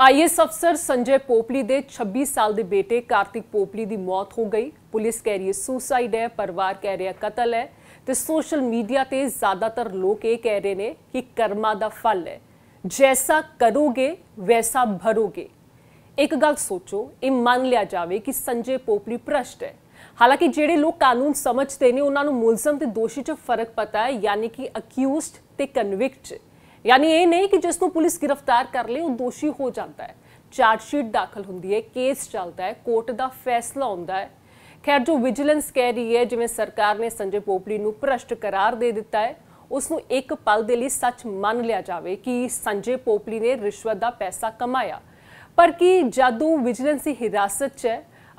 is ਅਫਸਰ ਸੰਜੇ ਪੋਪਲੀ ਦੇ 26 ਸਾਲ ਦੇ ਬੇਟੇ ਕਾਰਤਿਕ ਪੋਪਲੀ ਦੀ ਮੌਤ ਹੋ ਗਈ ਪੁਲਿਸ ਕਹਿ ਰਹੀ ਹੈ ਸੁਸਾਈਡ ਹੈ ਪਰਿਵਾਰ ਕਹਿ ਰਿਹਾ ਕਤਲ ਹੈ ਤੇ ਸੋਸ਼ਲ ਮੀਡੀਆ ਤੇ ਜ਼ਿਆਦਾਤਰ ਲੋਕ ਇਹ ਕਹਿ ਰਹੇ ਨੇ ਕਿ ਕਰਮਾ ਦਾ ਫਲ ਹੈ ਜੈਸਾ ਕਰੋਗੇ ਵੈਸਾ ਭਰੋਗੇ ਇੱਕ ਗੱਲ ਸੋਚੋ ਇਹ ਮੰਨ ਲਿਆ ਜਾਵੇ ਕਿ ਸੰਜੇ ਪੋਪਲੀ ਭ੍ਰਸ਼ਟ ਹੈ ਹਾਲਾਂਕਿ ਜਿਹੜੇ ਲੋਕ ਕਾਨੂੰਨ ਸਮਝਦੇ ਨੇ ਉਹਨਾਂ ਨੂੰ ਮੁਲਜ਼ਮ ਤੇ ਦੋਸ਼ੀ 'ਚ ਫਰਕ ਪਤਾ ਹੈ ਯਾਨੀ ਕਿ ਅਕਿਊਜ਼ਡ ਤੇ ਕਨਵਿਕਟ ਯਾਨੀ ਇਹ ਨਹੀਂ ਕਿ ਜਿਸ ਨੂੰ ਪੁਲਿਸ ਗ੍ਰਿਫਤਾਰ ਕਰ ਲੇ ਉਹ ਦੋਸ਼ੀ ਹੋ ਜਾਂਦਾ ਹੈ ਚਾਰਜ ਸ਼ੀਟ ਦਾਖਲ ਹੁੰਦੀ ਹੈ ਕੇਸ ਚੱਲਦਾ ਹੈ ਕੋਰਟ ਦਾ ਫੈਸਲਾ ਹੁੰਦਾ ਹੈ ਖੈਰ ਜੋ ਵਿਜੀਲੈਂਸ ਕਹਿ ਰਹੀ ਹੈ ਜਿਵੇਂ ਸਰਕਾਰ ਨੇ ਸੰਜੇ ਪੋਪਲੀ ਨੂੰ ਭ੍ਰਸ਼ਟ ਕਰਾਰ ਦੇ ਦਿੱਤਾ ਹੈ ਉਸ ਨੂੰ ਇੱਕ ਪਲ ਦੇ ਲਈ ਸੱਚ ਮੰਨ ਲਿਆ ਜਾਵੇ ਕਿ ਸੰਜੇ ਪੋਪਲੀ ਨੇ ਰਿਸ਼ਵਤ ਦਾ ਪੈਸਾ ਕਮਾਇਆ ਪਰ ਕੀ ਜਦੋਂ ਵਿਜੀਲੈਂਸ ਦੀ ਹਿਰਾਸਤ 'ਚ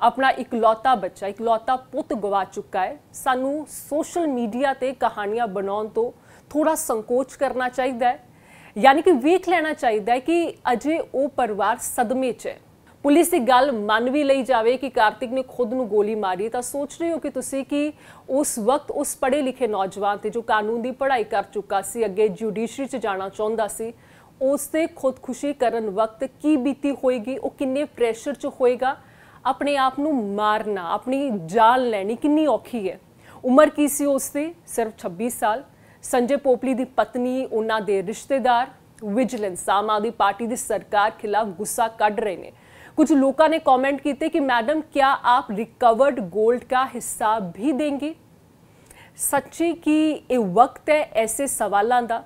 ਆਪਣਾ ਇਕਲੌਤਾ ਬੱਚਾ ਇਕਲੌਤਾ ਪੁੱਤ ਗਵਾ ਚੁੱਕਾ ਹੈ ਸਾਨੂੰ ਸੋਸ਼ਲ ਮੀਡੀਆ ਤੇ ਕਹਾਣੀਆਂ ਬਣਾਉਣ ਤੋਂ ਥੋੜਾ ਸੰਕੋਚ ਕਰਨਾ ਚਾਹੀਦਾ ਹੈ ਯਾਨੀ ਕਿ ਵੇਖ ਲੈਣਾ ਚਾਹੀਦਾ ਹੈ ਕਿ ਅਜੇ ਉਹ ਪਰਿਵਾਰ ਸਦਮੇ 'ਚ ਹੈ ਪੁਲਿਸ ਦੀ ਗੱਲ ਮੰਨ ਵੀ ਲਈ ਜਾਵੇ ਕਿ ਕਾਰਤਿਕ ਨੇ ਖੁਦ ਨੂੰ ਗੋਲੀ ਮਾਰੀ ਤਾਂ ਸੋਚ ਰਹੇ ਹੋ ਕਿ ਤੁਸੀਂ ਕਿ ਉਸ ਵਕਤ ਉਸ ਪੜ੍ਹੇ ਲਿਖੇ ਨੌਜਵਾਨ ਤੇ ਜੋ ਕਾਨੂੰਨ ਦੀ ਪੜ੍ਹਾਈ ਕਰ ਚੁੱਕਾ ਸੀ ਅੱਗੇ ਜੁਡੀਸ਼ਰੀ 'ਚ ਜਾਣਾ ਚਾਹੁੰਦਾ ਸੀ ਉਸ ਤੇ ਖੁਦਕੁਸ਼ੀ ਕਰਨ ਵਕਤ ਕੀ ਬੀਤੀ ਹੋਏਗੀ ਉਹ ਕਿੰਨੇ ਪ੍ਰੈਸ਼ਰ 'ਚ ਹੋਏਗਾ ਆਪਣੇ ਆਪ ਨੂੰ ਮਾਰਨਾ ਆਪਣੀ ਜਾਨ ਲੈਣੀ ਕਿੰਨੀ ਔਖੀ ਹੈ ਉਮਰ ਕੀ ਸੀ ਉਸ ਦੀ ਸਿਰਫ 26 ਸਾਲ संजय पोपली की पत्नी उन्होंने रिश्तेदार विजिलेंस आम आदमी पार्टी की सरकार खिलाफ गुस्सा ਗੁੱਸਾ रहे हैं कुछ लोगों ने कमेंट किए कि मैडम क्या आप रिकवर्ड गोल्ड का हिस्सा भी देंगे सच्ची कि ये वक्त है ऐसे सवालों का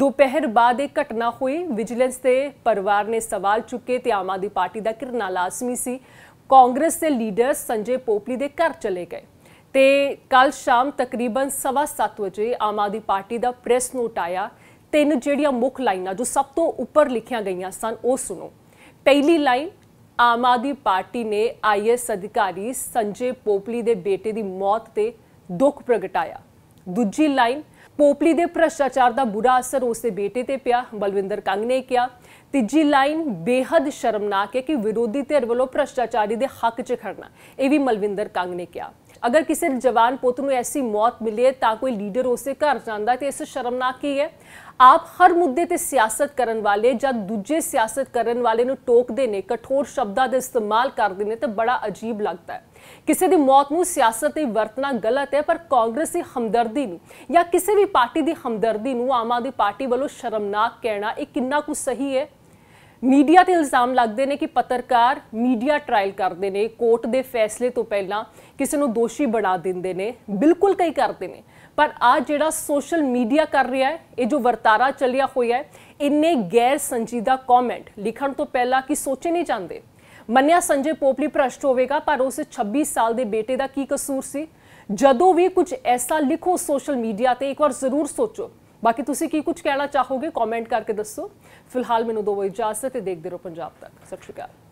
दोपहर बाद एक घटना हुई विजिलेंस के परिवार ने सवाल चुके तो आम आदमी पार्टी का घिरना लाजमी सी कांग्रेस के लीडर संजय पोपली के घर चले गए ਤੇ ਕੱਲ ਸ਼ਾਮ ਤਕਰੀਬਨ 7:30 ਵਜੇ ਆਮ ਆਦਮੀ ਪਾਰਟੀ ਦਾ ਪ੍ਰੈਸ ਨੋਟ ਆਇਆ ਤਿੰਨ ਜਿਹੜੀਆਂ ਮੁੱਖ ਲਾਈਨਾਂ ਜੋ ਸਭ ਤੋਂ ਉੱਪਰ ਲਿਖੀਆਂ ਗਈਆਂ ਸਨ ਉਹ ਸੁਣੋ ਪਹਿਲੀ ਲਾਈਨ ਆਮ ਆਦਮੀ ਪਾਰਟੀ ਨੇ ਆਈਐਸ ਅਧਿਕਾਰੀ ਸੰਜੇ ਪੋਪਲੀ ਦੇ ਬੇਟੇ ਦੀ ਮੌਤ ਤੇ ਦੁੱਖ ਪ੍ਰਗਟਾਇਆ ਦੂਜੀ ਲਾਈਨ ਪੋਪਲੀ ਦੇ ਭ੍ਰਸ਼ਟਾਚਾਰ ਦਾ ਬੁਰਾ ਅਸਰ ਉਸ ਦੇ ਬੇਟੇ ਤੇ ਪਿਆ ਬਲਵਿੰਦਰ ਕੰਗ ਨੇ ਕਿਹਾ ਤੀਜੀ ਲਾਈਨ ਬੇਹੱਦ ਸ਼ਰਮਨਾਕ ਹੈ ਕਿ ਵਿਰੋਧੀ ਧਿਰ ਵੱਲੋਂ ਭ੍ਰਸ਼ਟਾਚਾਰੀ ਦੇ ਹੱਕ 'ਚ ਖੜਨਾ ਇਹ ਵੀ ਮਲਵਿੰਦਰ ਕੰਗ ਨੇ ਕਿਹਾ ਅਗਰ ਕਿਸੇ ਜਵਾਨ ਪੁੱਤ ਨੂੰ ਐਸੀ ਮੌਤ ਮਿਲੇ ਤਾਂ ਕੋਈ ਲੀਡਰ ਉਸੇ ਘਰ ਜਾਂਦਾ ਤੇ ਇਸ ਸ਼ਰਮਨਾਕ ਹੀ ਹੈ ਆਪ ਹਰ ਮੁੱਦੇ ਤੇ ਸਿਆਸਤ ਕਰਨ ਵਾਲੇ ਜਾਂ ਦੂਜੇ ਸਿਆਸਤ ਕਰਨ ਵਾਲੇ ਨੂੰ ਟੋਕਦੇ ਨੇ ਕਠੋਰ ਸ਼ਬਦਾਂ ਦਾ ਇਸਤੇਮਾਲ ਕਰਦੇ ਨੇ ਤਾਂ ਬੜਾ ਅਜੀਬ ਲੱਗਦਾ ਹੈ ਕਿਸੇ ਦੀ ਮੌਤ ਨੂੰ ਸਿਆਸਤ ਤੇ ਵਰਤਣਾ ਗਲਤ ਹੈ ਪਰ ਕਾਂਗਰਸ ਦੀ ਹਮਦਰਦੀ ਨੂੰ ਜਾਂ ਕਿਸੇ ਵੀ ਪਾਰਟੀ ਦੀ ਹਮਦਰਦੀ ਨੂੰ ਆਮ ਆਦਮੀ ਪਾਰਟੀ ਵੱਲੋਂ ਸ਼ਰਮਨਾਕ ਕਹਿਣਾ ਇਹ ਕਿੰਨਾ ਕੁ ਸਹੀ ਹੈ ਮੀਡੀਆ ਤੇ ਇਲਜ਼ਾਮ ਲੱਗਦੇ ਨੇ ਕਿ ਪੱਤਰਕਾਰ ਮੀਡੀਆ ਟ੍ਰਾਇਲ ਕਰਦੇ ਨੇ ਕੋਰਟ ਦੇ ਫੈਸਲੇ ਤੋਂ ਪਹਿਲਾਂ ਕਿਸੇ ਨੂੰ ਦੋਸ਼ੀ ਬਣਾ ਦਿੰਦੇ ਨੇ ਬਿਲਕੁਲ ਕਈ ਕਰਦੇ ਨੇ ਪਰ ਆ ਜਿਹੜਾ ਸੋਸ਼ਲ ਮੀਡੀਆ ਕਰ ਰਿਹਾ ਹੈ ਇਹ ਜੋ ਵਰਤਾਰਾ ਚੱਲਿਆ ਹੋਇਆ ਹੈ ਇੰਨੇ ਗੈਰ ਸੰਜੀਦਾ ਕਮੈਂਟ ਲਿਖਣ ਤੋਂ ਪਹਿਲਾਂ ਕਿ ਸੋਚੇ ਨਹੀਂ ਜਾਂਦੇ ਮੰਨਿਆ ਸੰਜੇ ਪੋਪਲੀ ਭ੍ਰਸ਼ਟ ਹੋਵੇਗਾ ਪਰ ਉਸ 26 ਸਾਲ ਦੇ ਬੇਟੇ ਦਾ ਕੀ ਕਸੂਰ ਸੀ ਜਦੋਂ ਵੀ ਕੁਝ ਐਸਾ ਲਿਖੋ ਸੋਸ਼ਲ ਮੀਡੀਆ ਤੇ ਇੱਕ ਵਾਰ ਜ਼ਰੂਰ ਸੋਚੋ ਬਾਕੀ ਤੁਸੀਂ ਕੀ ਕੁਝ ਕਹਿਣਾ ਚਾਹੋਗੇ ਕਮੈਂਟ ਕਰਕੇ ਦੱਸੋ ਫਿਲਹਾਲ ਮੈਨੂੰ ਦੋ ਦਿਓ ਇਜਾਜ਼ਤ ਤੇ ਦੇਖਦੇ ਰਹੋ ਪੰਜਾਬ ਤੱਕ ਸਤਿ ਸ਼੍ਰੀ ਅਕਾਲ